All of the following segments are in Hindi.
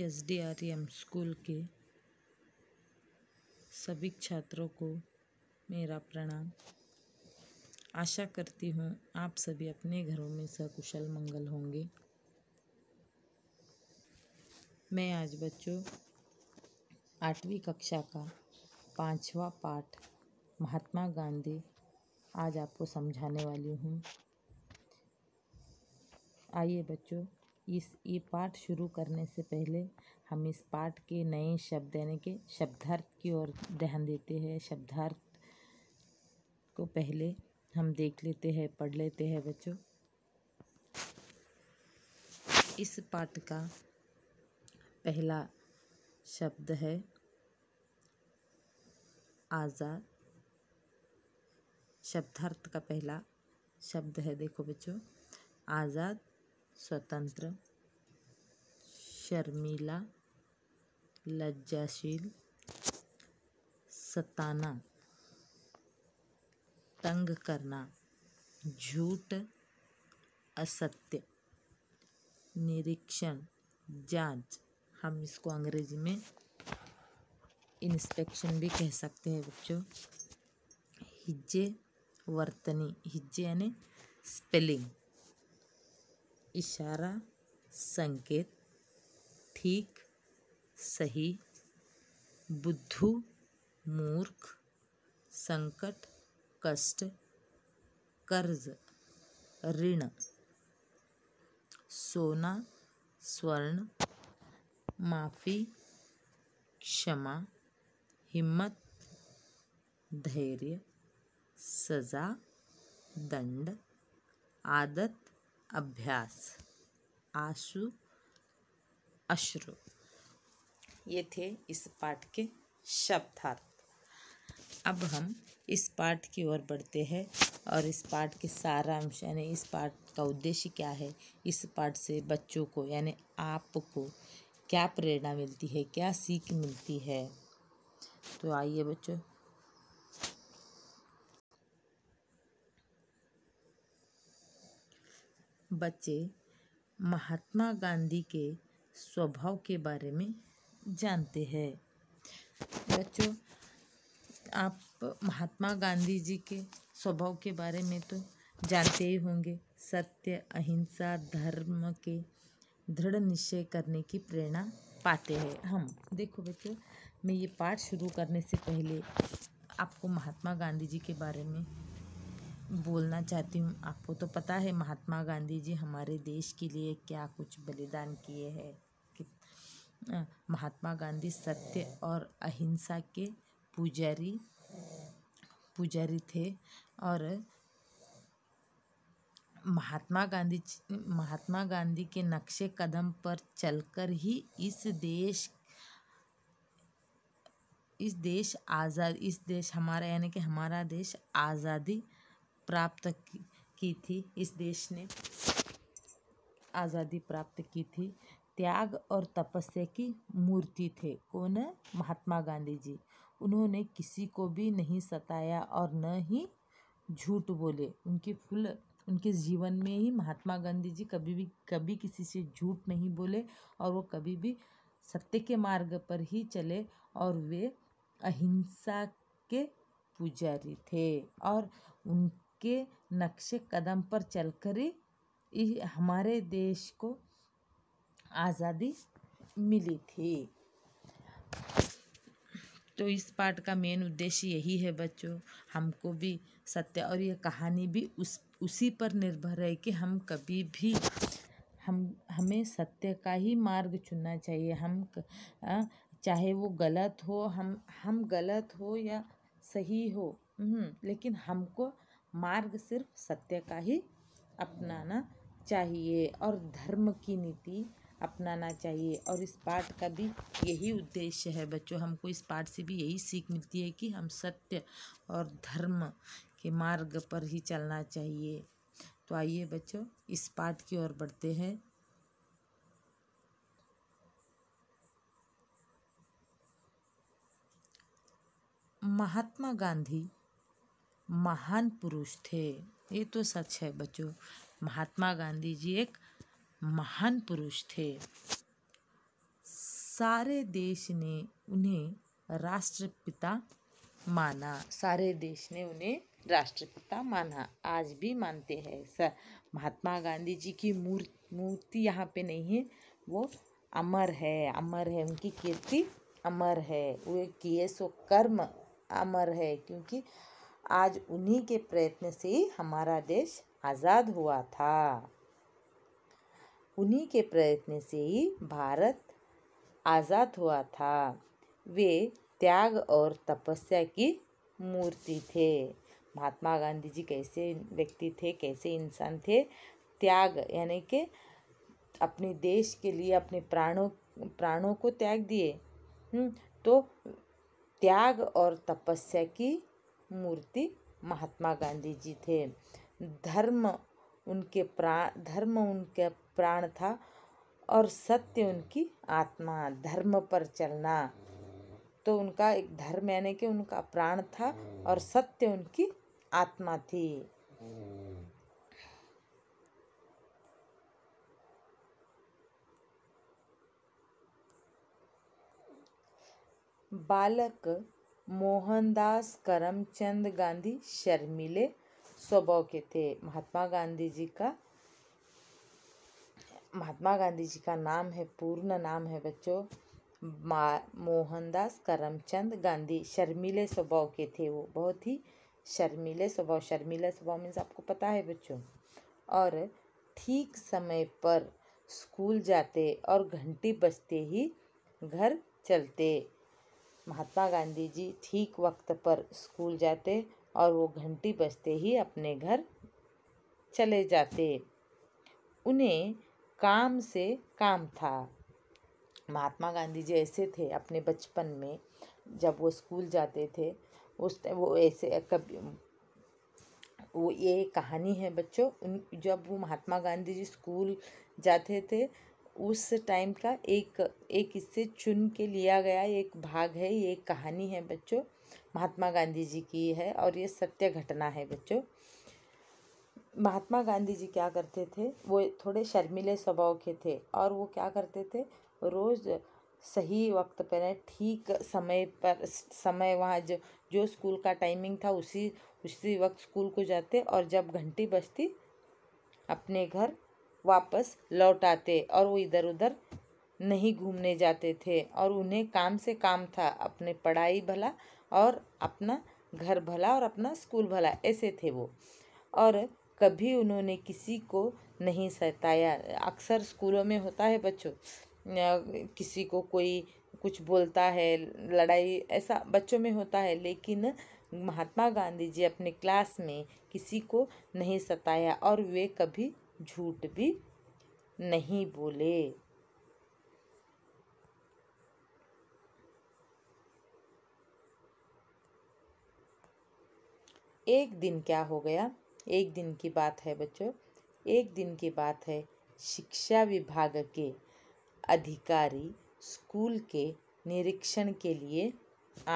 S D R M school के सभी छात्रों को मेरा प्रणाम आशा करती हूँ आप सभी अपने घरों में सकुशल मंगल होंगे मैं आज बच्चों आठवीं कक्षा का पांचवा पाठ महात्मा गांधी आज आपको समझाने वाली हूँ आइए बच्चों इस ये पाठ शुरू करने से पहले हम इस पाठ के नए शब्द यानी कि शब्दार्थ की ओर ध्यान देते हैं शब्दार्थ को पहले हम देख लेते हैं पढ़ लेते हैं बच्चों इस पाठ का पहला शब्द है आज़ाद शब्दार्थ का पहला शब्द है देखो बच्चों आज़ाद स्वतंत्र शर्मिला लज्जाशील सताना तंग करना झूठ असत्य निरीक्षण जांच हम इसको अंग्रेजी में इंस्पेक्शन भी कह सकते हैं बच्चों हिज्जे वर्तनी हिज्जे यानी स्पेलिंग इशारा संकेत ठीक सही बुद्धू मूर्ख संकट कष्ट कर्ज ऋण सोना स्वर्ण माफ़ी क्षमा हिम्मत धैर्य सज़ा दंड आदत अभ्यास आंसू अश्रु ये थे इस पाठ के शब्दार्थ अब हम इस पाठ की ओर बढ़ते हैं और इस पाठ के सारांश यानी इस पाठ का उद्देश्य क्या है इस पाठ से बच्चों को यानी आपको क्या प्रेरणा मिलती है क्या सीख मिलती है तो आइए बच्चों बच्चे महात्मा गांधी के स्वभाव के बारे में जानते हैं बच्चों आप महात्मा गांधी जी के स्वभाव के बारे में तो जानते ही होंगे सत्य अहिंसा धर्म के दृढ़ निश्चय करने की प्रेरणा पाते हैं हम देखो बच्चों मैं ये पाठ शुरू करने से पहले आपको महात्मा गांधी जी के बारे में बोलना चाहती हूँ आपको तो पता है महात्मा गांधी जी हमारे देश के लिए क्या कुछ बलिदान किए हैं कि महात्मा गांधी सत्य और अहिंसा के पुजारी पुजारी थे और महात्मा गांधी महात्मा गांधी के नक्शे कदम पर चलकर ही इस देश इस देश आज़ाद इस देश हमारा यानी कि हमारा देश आज़ादी प्राप्त की थी इस देश ने आज़ादी प्राप्त की थी त्याग और तपस्या की मूर्ति थे कौन है महात्मा गांधी जी उन्होंने किसी को भी नहीं सताया और न ही झूठ बोले उनकी फुल उनके जीवन में ही महात्मा गांधी जी कभी भी कभी किसी से झूठ नहीं बोले और वो कभी भी सत्य के मार्ग पर ही चले और वे अहिंसा के पुजारी थे और उन के नक्शे कदम पर चलकर ही हमारे देश को आज़ादी मिली थी तो इस पार्ट का मेन उद्देश्य यही है बच्चों हमको भी सत्य और ये कहानी भी उस उसी पर निर्भर है कि हम कभी भी हम हमें सत्य का ही मार्ग चुनना चाहिए हम चाहे वो गलत हो हम हम गलत हो या सही हो हम्म, लेकिन हमको मार्ग सिर्फ सत्य का ही अपनाना चाहिए और धर्म की नीति अपनाना चाहिए और इस पाठ का भी यही उद्देश्य है बच्चों हमको इस पाठ से भी यही सीख मिलती है कि हम सत्य और धर्म के मार्ग पर ही चलना चाहिए तो आइए बच्चों इस पाठ की ओर बढ़ते हैं महात्मा गांधी महान पुरुष थे ये तो सच है बच्चों महात्मा गांधी जी एक महान पुरुष थे सारे देश ने उन्हें राष्ट्रपिता माना सारे देश ने उन्हें राष्ट्रपिता माना आज भी मानते हैं सर महात्मा गांधी जी की मूर्त मूर्ति यहाँ पे नहीं है वो अमर है अमर है उनकी कीर्ति अमर है वो किए सो कर्म अमर है क्योंकि आज उन्हीं के प्रयत्न से हमारा देश आज़ाद हुआ था उन्हीं के प्रयत्न से ही भारत आज़ाद हुआ था वे त्याग और तपस्या की मूर्ति थे महात्मा गांधी जी कैसे व्यक्ति थे कैसे इंसान थे त्याग यानी कि अपने देश के लिए अपने प्राणों प्राणों को त्याग दिए हम्म, तो त्याग और तपस्या की मूर्ति महात्मा गांधी जी थे धर्म उनके प्राण धर्म उनके प्राण था और सत्य उनकी आत्मा धर्म पर चलना तो उनका एक धर्म यानी कि उनका प्राण था और सत्य उनकी आत्मा थी बालक मोहनदास करमचंद गांधी शर्मिले स्वभाव के थे महात्मा गांधी जी का महात्मा गांधी जी का नाम है पूर्ण नाम है बच्चों मोहनदास करमचंद गांधी शर्मिले स्वभाव के थे वो बहुत ही शर्मिले स्वभाव शर्मिले स्वभाव मीन्स आपको पता है बच्चों और ठीक समय पर स्कूल जाते और घंटी बजते ही घर चलते महात्मा गांधी जी ठीक वक्त पर स्कूल जाते और वो घंटी बजते ही अपने घर चले जाते उन्हें काम से काम था महात्मा गांधी जी ऐसे थे अपने बचपन में जब वो स्कूल जाते थे उस वो ऐसे कभी वो ये कहानी है बच्चों उन जब वो महात्मा गांधी जी स्कूल जाते थे उस टाइम का एक एक इससे चुन के लिया गया एक भाग है ये एक कहानी है बच्चों महात्मा गांधी जी की है और ये सत्य घटना है बच्चों महात्मा गांधी जी क्या करते थे वो थोड़े शर्मिले स्वभाव के थे और वो क्या करते थे रोज़ सही वक्त पर ठीक समय पर समय वहाँ जो जो स्कूल का टाइमिंग था उसी उसी वक्त स्कूल को जाते और जब घंटी बजती अपने घर वापस लौट आते और वो इधर उधर नहीं घूमने जाते थे और उन्हें काम से काम था अपने पढ़ाई भला और अपना घर भला और अपना स्कूल भला ऐसे थे वो और कभी उन्होंने किसी को नहीं सताया अक्सर स्कूलों में होता है बच्चों किसी को कोई कुछ बोलता है लड़ाई ऐसा बच्चों में होता है लेकिन महात्मा गांधी जी अपने क्लास में किसी को नहीं सताया और वे कभी झूठ भी नहीं बोले एक दिन क्या हो गया एक दिन की बात है बच्चों एक दिन की बात है शिक्षा विभाग के अधिकारी स्कूल के निरीक्षण के लिए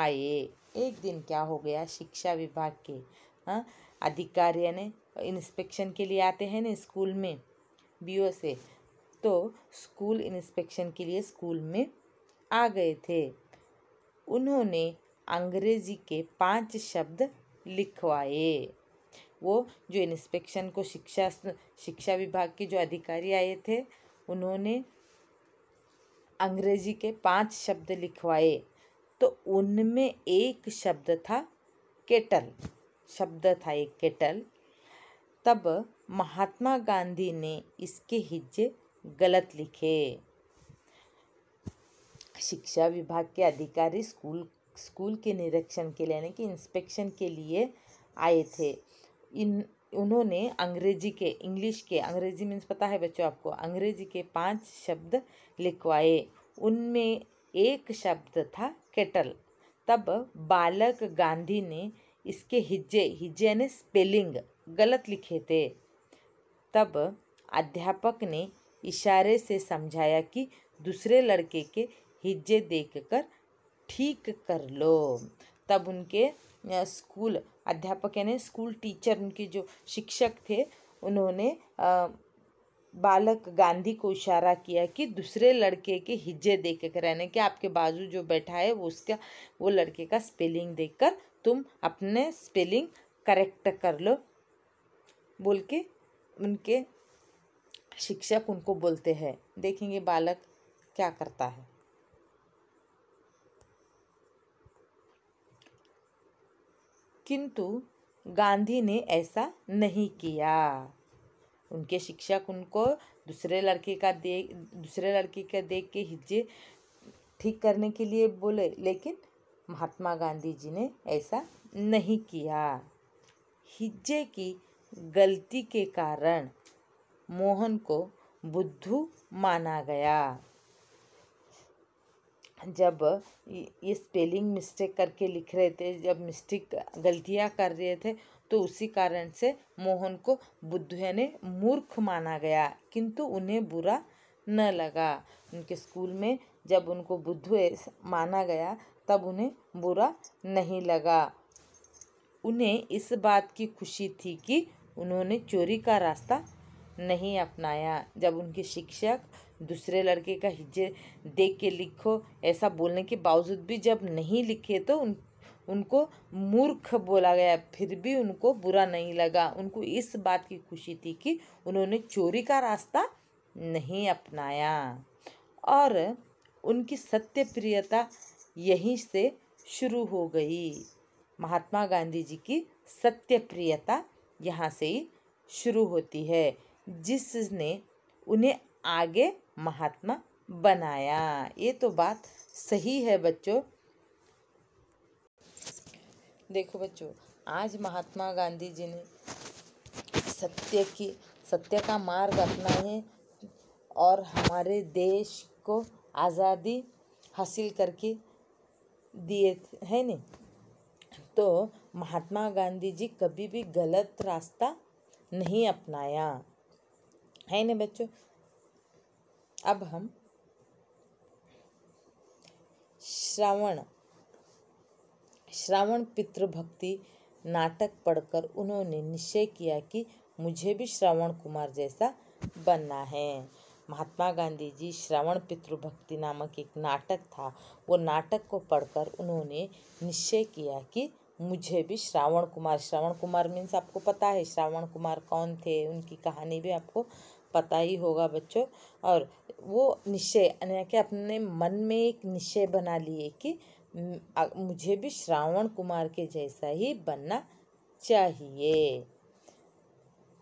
आए एक दिन क्या हो गया शिक्षा विभाग के हाँ अधिकारी ने इंस्पेक्शन के लिए आते हैं ना स्कूल में बीओ से तो स्कूल इंस्पेक्शन के लिए स्कूल में आ गए थे उन्होंने अंग्रेजी के पांच शब्द लिखवाए वो जो इंस्पेक्शन को शिक्षा शिक्षा विभाग के जो अधिकारी आए थे उन्होंने अंग्रेजी के पांच शब्द लिखवाए तो उनमें एक शब्द था केटल शब्द था एक केटल तब महात्मा गांधी ने इसके हिज्जे गलत लिखे शिक्षा विभाग के अधिकारी स्कूल स्कूल के निरीक्षण के लिए यानी कि इंस्पेक्शन के लिए आए थे इन उन्होंने अंग्रेजी के इंग्लिश के अंग्रेजी मीन्स पता है बच्चों आपको अंग्रेजी के पांच शब्द लिखवाए उनमें एक शब्द था केटल तब बालक गांधी ने इसके हिज्जे हिज्जे यानी स्पेलिंग गलत लिखे थे तब अध्यापक ने इशारे से समझाया कि दूसरे लड़के के हिज्जे देखकर ठीक कर लो तब उनके स्कूल अध्यापक यानी स्कूल टीचर उनके जो शिक्षक थे उन्होंने बालक गांधी को इशारा किया कि दूसरे लड़के के हिज्जे देख कर यानी कि आपके बाजू जो बैठा है वो उसका वो लड़के का स्पेलिंग देखकर तुम अपने स्पेलिंग करेक्ट कर लो बोल के उनके शिक्षक उनको बोलते हैं देखेंगे बालक क्या करता है किंतु गांधी ने ऐसा नहीं किया उनके शिक्षक उनको दूसरे लड़के का देख दूसरे लड़के का देख के हिज्जे ठीक करने के लिए बोले लेकिन महात्मा गांधी जी ने ऐसा नहीं किया हिज्जे की गलती के कारण मोहन को बुद्धू माना गया जब ये स्पेलिंग मिस्टेक करके लिख रहे थे जब मिस्टेक गलतियाँ कर रहे थे तो उसी कारण से मोहन को बुद्ध यानी मूर्ख माना गया किंतु उन्हें बुरा न लगा उनके स्कूल में जब उनको बुद्ध माना गया तब उन्हें बुरा नहीं लगा उन्हें इस बात की खुशी थी कि उन्होंने चोरी का रास्ता नहीं अपनाया जब उनके शिक्षक दूसरे लड़के का हिज्जे देख के लिखो ऐसा बोलने के बावजूद भी जब नहीं लिखे तो उन उनको मूर्ख बोला गया फिर भी उनको बुरा नहीं लगा उनको इस बात की खुशी थी कि उन्होंने चोरी का रास्ता नहीं अपनाया और उनकी सत्य प्रियता यहीं से शुरू हो गई महात्मा गांधी जी की सत्य प्रियता यहाँ से ही शुरू होती है जिसने उन्हें आगे महात्मा बनाया ये तो बात सही है बच्चों देखो बच्चों आज महात्मा गांधी जी ने सत्य की सत्य का मार्ग अपना है और हमारे देश को आज़ादी हासिल करके दिए है नहीं तो महात्मा गांधी जी कभी भी गलत रास्ता नहीं अपनाया है ना बच्चों अब हम श्रावण श्रावण पितृभक्ति नाटक पढ़कर उन्होंने निश्चय किया कि मुझे भी श्रावण कुमार जैसा बनना है महात्मा गांधी जी श्रवण पितृभक्ति नामक एक नाटक था वो नाटक को पढ़कर उन्होंने निश्चय किया कि मुझे भी श्रावण कुमार श्रावण कुमार मीन्स आपको पता है श्रावण कुमार कौन थे उनकी कहानी भी आपको पता ही होगा बच्चों और वो निश्चय यानी कि अपने मन में एक निश्चय बना लिए कि मुझे भी श्रावण कुमार के जैसा ही बनना चाहिए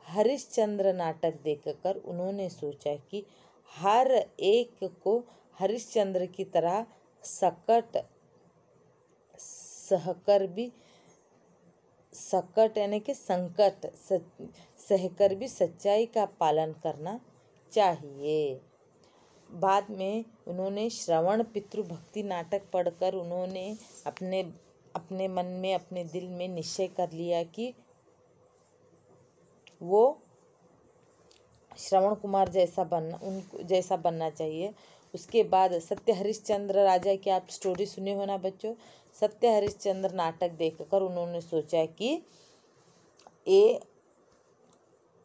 हरिश्चंद्र नाटक देखकर उन्होंने सोचा कि हर एक को हरिश्चंद्र की तरह सकट सहकर भी सकट यानी कि संकट सहकर भी सच्चाई का पालन करना चाहिए बाद में उन्होंने श्रवण पितृ भक्ति नाटक पढ़कर उन्होंने अपने अपने मन में अपने दिल में निश्चय कर लिया कि वो श्रवण कुमार जैसा बनना उन जैसा बनना चाहिए उसके बाद सत्य हरिश्चंद्र राजा की आप स्टोरी सुने हो ना बच्चों सत्य हरिश्चंद्र नाटक देखकर उन्होंने सोचा कि ये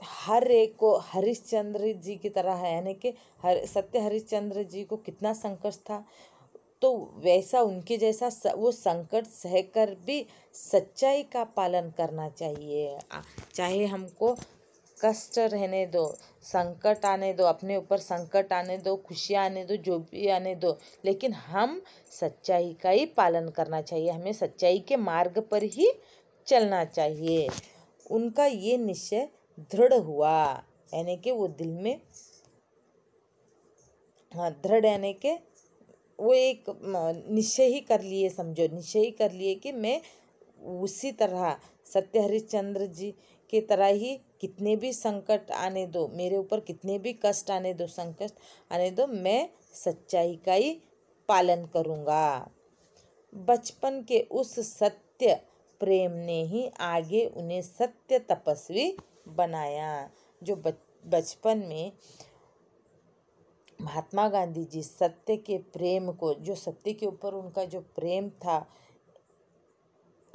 हर एक को हरिश्चंद्र जी की तरह है यानी कि हर सत्य हरिश्चंद्र जी को कितना संकट था तो वैसा उनके जैसा स, वो संकट सहकर भी सच्चाई का पालन करना चाहिए चाहे हमको कष्ट रहने दो संकट आने दो अपने ऊपर संकट आने दो खुशियाँ आने दो जो भी आने दो लेकिन हम सच्चाई का ही पालन करना चाहिए हमें सच्चाई के मार्ग पर ही चलना चाहिए उनका ये निश्चय दृढ़ हुआ यानी कि वो दिल में हाँ दृढ़ यानी के वो एक निश्चय ही कर लिए समझो निश्चय ही कर लिए कि मैं उसी तरह सत्य हरिश्चंद्र जी की तरह ही कितने भी संकट आने दो मेरे ऊपर कितने भी कष्ट आने दो संकट आने दो मैं सच्चाई का ही पालन करूँगा बचपन के उस सत्य प्रेम ने ही आगे उन्हें सत्य तपस्वी बनाया जो बचपन में महात्मा गांधी जी सत्य के प्रेम को जो सत्य के ऊपर उनका जो प्रेम था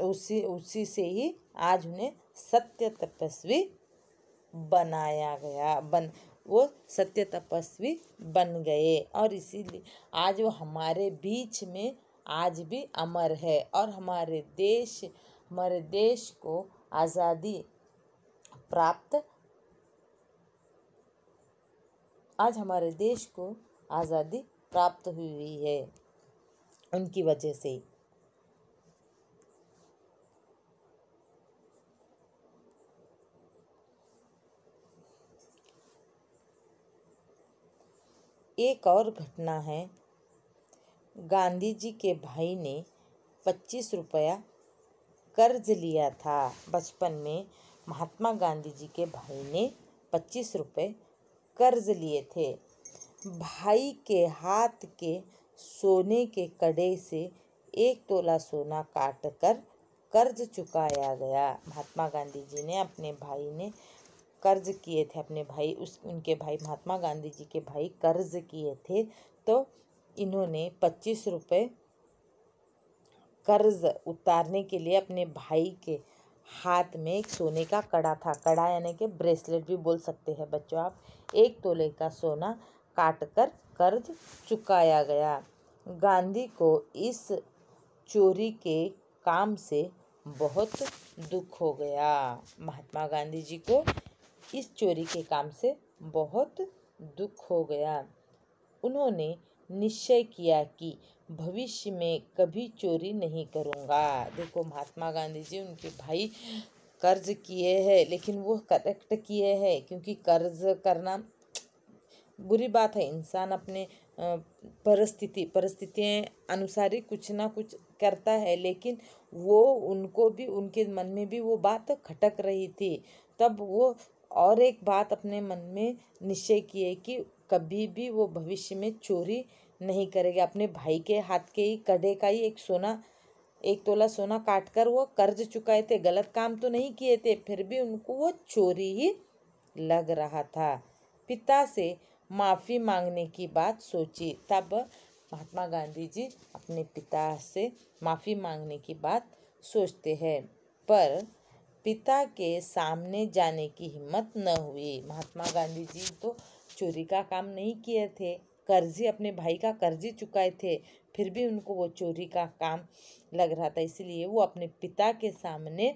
उसी उसी से ही आज उन्हें सत्य तपस्वी बनाया गया बन वो सत्य तपस्वी बन गए और इसीलिए आज वो हमारे बीच में आज भी अमर है और हमारे देश हमारे देश को आज़ादी प्राप्त आज हमारे देश को आज़ादी प्राप्त हुई है उनकी वजह से एक और घटना है गांधी जी के भाई ने पच्चीस रुपया कर्ज लिया था बचपन में महात्मा गांधी जी के भाई ने पच्चीस रुपये कर्ज लिए थे भाई के हाथ के सोने के कड़े से एक तोला सोना काट कर कर्ज चुकाया गया महात्मा गांधी जी ने अपने भाई ने कर्ज किए थे अपने भाई उस उनके भाई महात्मा गांधी जी के भाई कर्ज किए थे तो इन्होंने पच्चीस रुपये कर्ज उतारने के लिए अपने भाई के हाथ में एक सोने का कड़ा था कड़ा यानी कि ब्रेसलेट भी बोल सकते हैं बच्चों आप एक तोले का सोना काट कर कर्ज चुकाया गया गांधी को इस चोरी के काम से बहुत दुख हो गया महात्मा गांधी जी को इस चोरी के काम से बहुत दुख हो गया उन्होंने निश्चय किया कि भविष्य में कभी चोरी नहीं करूँगा देखो महात्मा गांधी जी उनके भाई कर्ज किए हैं लेकिन वो करेक्ट किए हैं क्योंकि कर्ज करना बुरी बात है इंसान अपने परिस्थिति परिस्थितियाँ अनुसार ही कुछ ना कुछ करता है लेकिन वो उनको भी उनके मन में भी वो बात खटक रही थी तब वो और एक बात अपने मन में निश्चय किए कि कभी भी वो भविष्य में चोरी नहीं करेगा अपने भाई के हाथ के ही कढ़े का ही एक सोना एक तोला सोना काट कर वो कर्ज चुकाए थे गलत काम तो नहीं किए थे फिर भी उनको वो चोरी ही लग रहा था पिता से माफ़ी मांगने की बात सोची तब महात्मा गांधी जी अपने पिता से माफ़ी मांगने की बात सोचते हैं पर पिता के सामने जाने की हिम्मत न हुई महात्मा गांधी जी तो चोरी का काम नहीं किए थे कर्जी अपने भाई का कर्जी चुकाए थे फिर भी उनको वो चोरी का काम लग रहा था इसलिए वो अपने पिता के सामने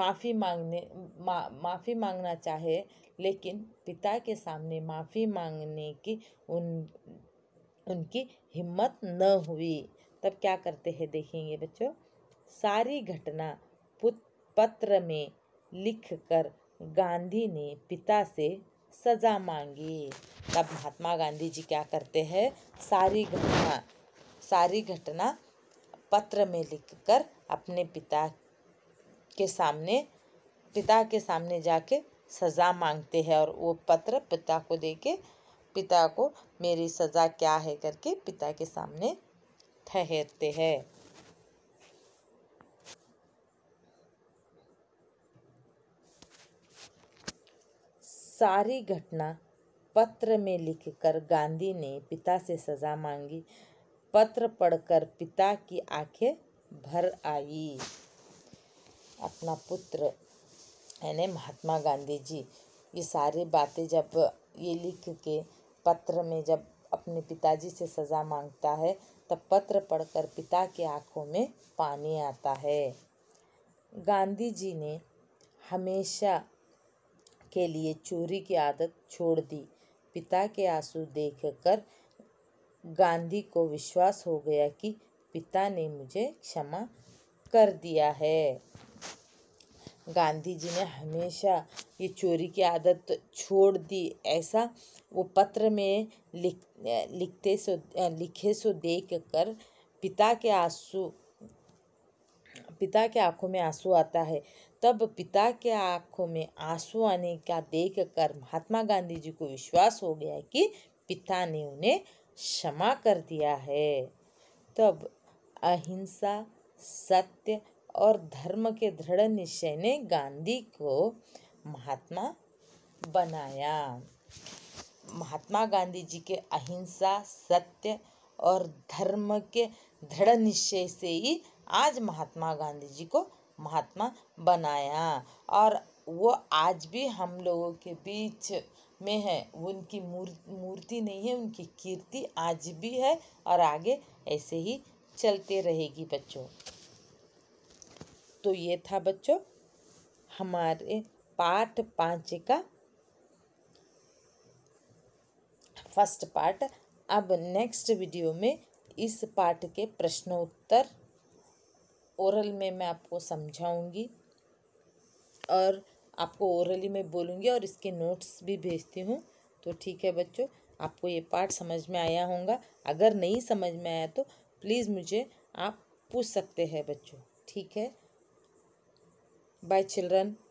माफ़ी मांगने मा, माफ़ी मांगना चाहे लेकिन पिता के सामने माफ़ी मांगने की उन उनकी हिम्मत न हुई तब क्या करते हैं देखेंगे बच्चों सारी घटना पुत्र पत्र में लिखकर गांधी ने पिता से सज़ा मांगी तब महात्मा गांधी जी क्या करते हैं सारी घटना सारी घटना पत्र में लिखकर अपने पिता के सामने पिता के सामने जाके सज़ा मांगते हैं और वो पत्र पिता को दे के पिता को मेरी सज़ा क्या है करके पिता के सामने ठहरते हैं सारी घटना पत्र में लिखकर गांधी ने पिता से सज़ा मांगी पत्र पढ़कर पिता की आंखें भर आई अपना पुत्र यानी महात्मा गांधी जी ये सारी बातें जब ये लिख के पत्र में जब अपने पिताजी से सज़ा मांगता है तब पत्र पढ़कर पिता की आँखों में पानी आता है गांधी जी ने हमेशा के लिए चोरी की आदत छोड़ दी पिता के आंसू देखकर गांधी को विश्वास हो गया कि पिता ने मुझे क्षमा कर दिया है गांधी जी ने हमेशा ये चोरी की आदत छोड़ दी ऐसा वो पत्र में लिख लिखते सो लिखे सो देख कर पिता के आंसू पिता के आंखों में आंसू आता है तब पिता के आंखों में आंसू आने का देख कर महात्मा गांधी जी को विश्वास हो गया कि पिता ने उन्हें क्षमा कर दिया है तब अहिंसा सत्य और धर्म के दृढ़ निश्चय ने गांधी को महात्मा बनाया महात्मा गांधी जी के अहिंसा सत्य और धर्म के दृढ़ निश्चय से ही आज महात्मा गांधी जी को महात्मा बनाया और वो आज भी हम लोगों के बीच में है उनकी मूर्ति नहीं है उनकी कीर्ति आज भी है और आगे ऐसे ही चलते रहेगी बच्चों तो ये था बच्चों हमारे पार्ट पाँच का फर्स्ट पार्ट अब नेक्स्ट वीडियो में इस पार्ट के प्रश्नोत्तर ओरल में मैं आपको समझाऊंगी और आपको ओरली में बोलूँगी और इसके नोट्स भी भेजती हूँ तो ठीक है बच्चों आपको ये पार्ट समझ में आया होगा अगर नहीं समझ में आया तो प्लीज़ मुझे आप पूछ सकते हैं बच्चों ठीक है बाय चिल्ड्रन